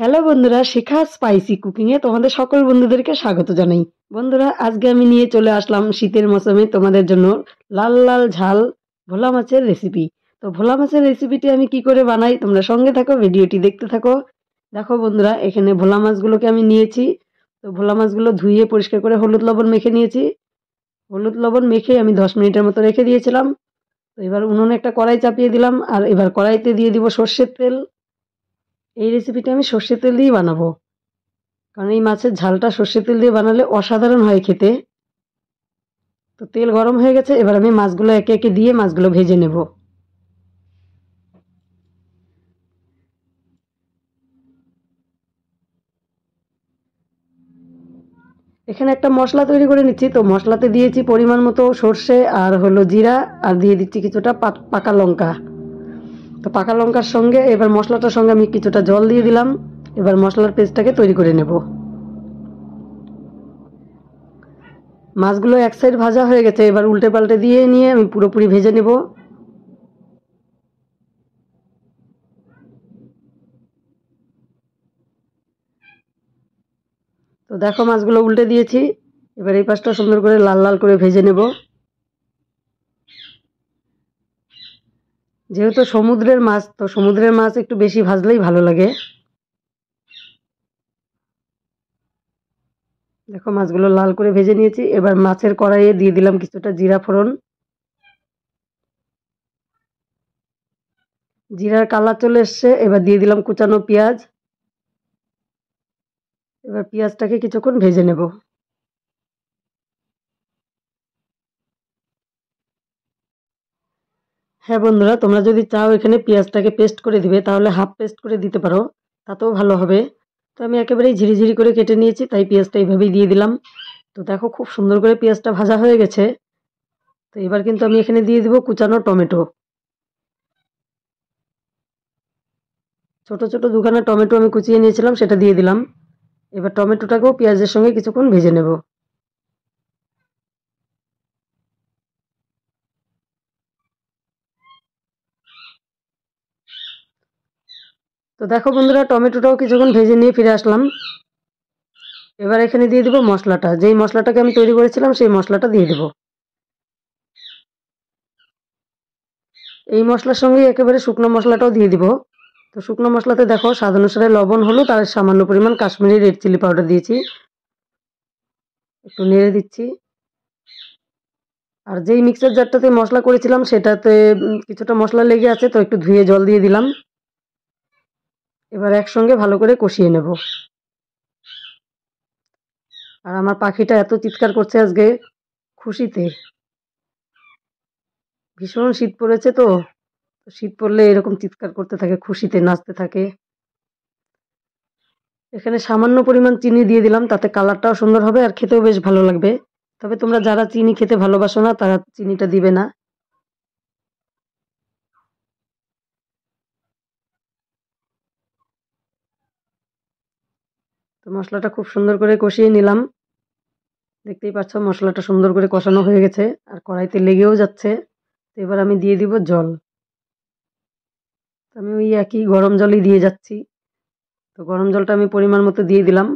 hello বন্ধুরা শিখা spicy কুকিংয়ে তোমাদের সকল বন্ধুদেরকে স্বাগত জানাই বন্ধুরা আজকে আমি নিয়ে চলে আসলাম শীতের মৌসুমে তোমাদের জন্য লাল লাল ঝাল ভোলা মাছের রেসিপি তো ভোলা মাছের রেসিপিটি আমি কি করে বানাই তোমরা সঙ্গে থাকো ভিডিওটি দেখতে থাকো দেখো বন্ধুরা এখানে ভোলা মাছগুলোকে আমি নিয়েছি তো ভোলা মাছগুলো ধুয়ে পরিষ্কার করে হলুদ লবণ মেখে নিয়েছি হলুদ লবণ মেখে আমি দশ মিনিটের মতো রেখে দিয়েছিলাম তো এবার উনুনে একটা কড়াই চাপিয়ে দিলাম আর এবার কড়াইতে দিয়ে দিব সর্ষের তেল এই রেসিপিটা আমি সর্ষে তেল দিয়েই বানাবো কারণ এই মাছের ঝালটা সর্ষে তেল দিয়ে বানালে অসাধারণ হয় খেতে তো তেল গরম হয়ে গেছে এবার আমি মাছগুলো একে একে দিয়ে মাছগুলো ভেজে নেব এখানে একটা মশলা তৈরি করে নিচ্ছি তো মশলাতে দিয়েছি পরিমাণ মতো সর্ষে আর হলো জিরা আর দিয়ে দিচ্ছি কিছুটা পাকা লঙ্কা তো পাকা লঙ্কার সঙ্গে এবার মশলাটার সঙ্গে আমি কিছুটা জল দিয়ে দিলাম এবার মশলার পেস্টটাকে তৈরি করে নেব মাছগুলো এক সাইড ভাজা হয়ে গেছে এবার উল্টে পাল্টে দিয়ে নিয়ে আমি পুরোপুরি ভেজে নেব তো দেখো মাছগুলো উল্টে দিয়েছি এবার এই পাশটা সুন্দর করে লাল লাল করে ভেজে নেব যেহেতু সমুদ্রের মাছ তো সমুদ্রের মাছ একটু বেশি ভাজলেই ভালো লাগে দেখো মাছগুলো লাল করে ভেজে নিয়েছি এবার মাছের কড়াইয়ে দিয়ে দিলাম কিছুটা জিরা ফোড়ন জিরার কালার চলে এসছে এবার দিয়ে দিলাম কুচানো পেঁয়াজ এবার পেঁয়াজটাকে কিছুক্ষণ ভেজে নেব হ্যাঁ বন্ধুরা তোমরা যদি চাও এখানে পেঁয়াজটাকে পেস্ট করে দিবে তাহলে হাফ পেস্ট করে দিতে পারো তাতেও ভালো হবে তো আমি একেবারেই ঝিরি ঝিরি করে কেটে নিয়েছি তাই পেঁয়াজটা এইভাবেই দিয়ে দিলাম তো দেখো খুব সুন্দর করে পেঁয়াজটা ভাজা হয়ে গেছে তো এবার কিন্তু আমি এখানে দিয়ে দিব কুচানো টমেটো ছোট ছোট দুখানা টমেটো আমি কুচিয়ে নিয়েছিলাম সেটা দিয়ে দিলাম এবার টমেটোটাকেও পেঁয়াজের সঙ্গে কিছুক্ষণ ভেজে নেব তো দেখো বন্ধুরা টমেটোটাও কিছুক্ষণ ভেজে নিয়ে ফিরে আসলাম এবার এখানে দিয়ে দেবো মশলাটা যেই মশলাটাকে আমি তৈরি করেছিলাম সেই মশলাটা দিয়ে দেবো এই মশলার সঙ্গে একেবারে শুকনো মশলাটাও দিয়ে দিব তো শুকনো মশলাতে দেখো স্বাদ অনুসারে লবণ হলো তার সামান্য পরিমাণ কাশ্মীরি রেড চিলি পাউডার দিয়েছি একটু নেড়ে দিচ্ছি আর যেই মিক্সার জারটাতে মশলা করেছিলাম সেটাতে কিছুটা মশলা লেগে আছে তো একটু ধুয়ে জল দিয়ে দিলাম এবার একসঙ্গে ভালো করে কষিয়ে নেব আর আমার পাখিটা এত চিৎকার করছে আজকে খুশিতে ভীষণ শীত পড়েছে তো শীত পড়লে এরকম চিৎকার করতে থাকে খুশিতে নাচতে থাকে এখানে সামান্য পরিমাণ চিনি দিয়ে দিলাম তাতে কালারটাও সুন্দর হবে আর খেতেও বেশ ভালো লাগবে তবে তোমরা যারা চিনি খেতে ভালোবাসো না তারা চিনিটা দিবে না তো মশলাটা খুব সুন্দর করে কষিয়ে নিলাম দেখতেই পাচ্ছ মশলাটা সুন্দর করে কষানো হয়ে গেছে আর কড়াইতে লেগেও যাচ্ছে তো এবার আমি দিয়ে দিব জল আমি ওই একই গরম জলই দিয়ে যাচ্ছি তো গরম জলটা আমি পরিমাণ মতো দিয়ে দিলাম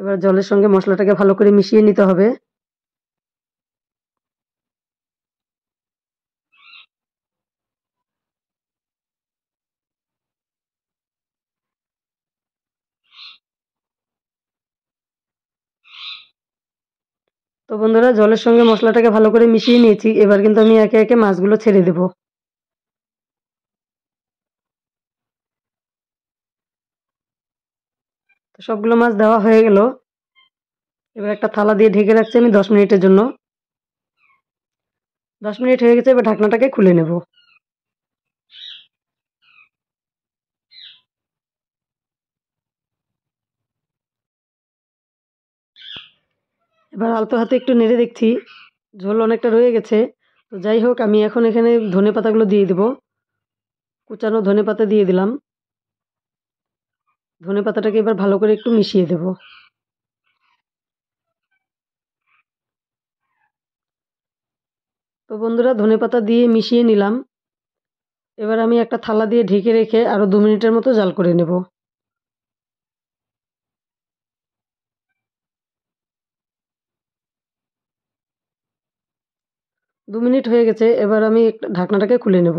এবার জলের সঙ্গে মশলাটাকে ভালো করে মিশিয়ে নিতে হবে তো বন্ধুরা জলের সঙ্গে মশলাটাকে ভালো করে মিশিয়ে নিয়েছি এবার কিন্তু আমি একে একে মাছগুলো ছেড়ে দেব তো সবগুলো মাছ দেওয়া হয়ে গেল এবার একটা থালা দিয়ে ঢেকে রাখছি আমি দশ মিনিটের জন্য দশ মিনিট হয়ে গেছে এবার ঢাকনাটাকে খুলে নেবো এবার আলতো হাতে একটু নেড়ে দেখছি ঝোল অনেকটা রয়ে গেছে তো যাই হোক আমি এখন এখানে ধনে পাতাগুলো দিয়ে দেবো কুচানো ধনে পাতা দিয়ে দিলাম ধনে পাতাটাকে এবার ভালো করে একটু মিশিয়ে দেব তো বন্ধুরা ধনে পাতা দিয়ে মিশিয়ে নিলাম এবার আমি একটা থালা দিয়ে ঢেকে রেখে আরও দু মিনিটের মতো জাল করে নেব দু মিনিট হয়ে গেছে এবার আমি ঢাকনাটাকে খুলে নেব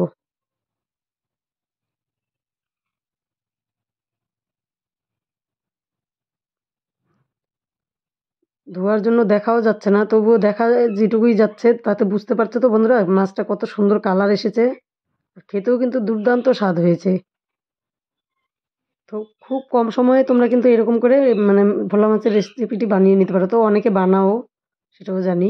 ধোয়ার জন্য দেখাও যাচ্ছে না তবুও দেখা যেটুকুই যাচ্ছে তাতে বুঝতে পারছো তো বন্ধুরা মাছটা কত সুন্দর কালার এসেছে খেতেও কিন্তু দুর্দান্ত স্বাদ হয়েছে তো খুব কম সময়ে তোমরা কিন্তু এরকম করে মানে ভোলা মাছের রেসিপিটি বানিয়ে নিতে পারো তো অনেকে বানাও সেটাও জানি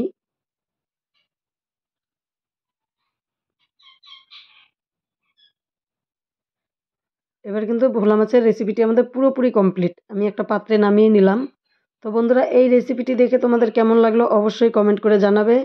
এবার কিন্তু ভোলা মাছের রেসিপিটি আমাদের পুরোপুরি কমপ্লিট আমি একটা পাত্রে নামিয়ে নিলাম তো বন্ধুরা এই রেসিপিটি দেখে তোমাদের কেমন লাগলো অবশ্যই কমেন্ট করে জানাবে